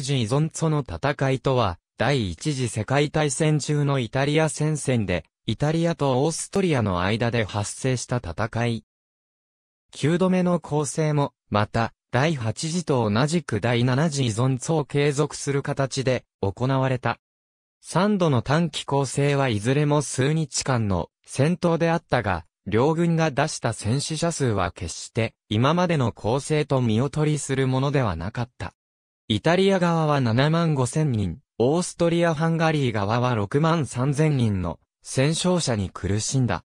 人依存との戦いとは、第一次世界大戦中のイタリア戦線で、イタリアとオーストリアの間で発生した戦い。9度目の攻勢も、また、第8次と同じく第7次依存層を継続する形で行われた。3度の短期構成はいずれも数日間の戦闘であったが、両軍が出した戦死者数は決して今までの構成と見劣りするものではなかった。イタリア側は7万5千人、オーストリア・ハンガリー側は6万3千人の戦勝者に苦しんだ。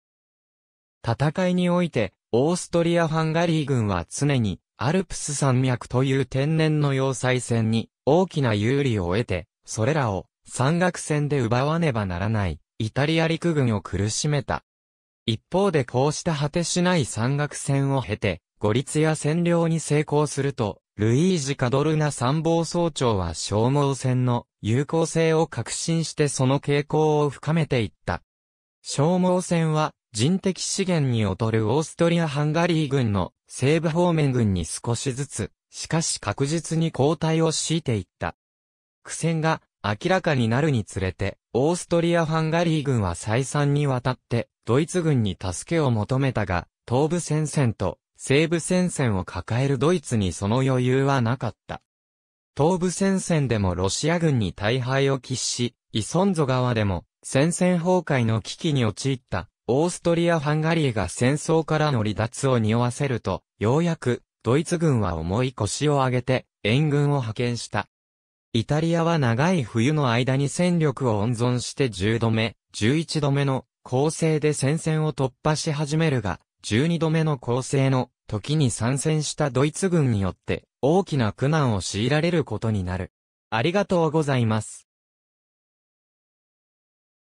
戦いにおいて、オーストリア・ハンガリー軍は常にアルプス山脈という天然の要塞戦に大きな有利を得て、それらを山岳戦で奪わねばならないイタリア陸軍を苦しめた。一方でこうした果てしない山岳戦を経て、五立や占領に成功すると、ルイージ・カドルナ参謀総長は消耗戦の有効性を確信してその傾向を深めていった。消耗戦は人的資源に劣るオーストリア・ハンガリー軍の西部方面軍に少しずつ、しかし確実に後退を強いていった。苦戦が明らかになるにつれて、オーストリア・ハンガリー軍は再三にわたって、ドイツ軍に助けを求めたが、東部戦線と西部戦線を抱えるドイツにその余裕はなかった。東部戦線でもロシア軍に大敗を喫し、イソンゾ川でも戦線崩壊の危機に陥ったオーストリア・ハンガリーが戦争からの離脱を匂わせると、ようやくドイツ軍は重い腰を上げて援軍を派遣した。イタリアは長い冬の間に戦力を温存して10度目、11度目の攻勢で戦線を突破し始めるが、12度目の攻勢の時に参戦したドイツ軍によって大きな苦難を強いられることになる。ありがとうございます。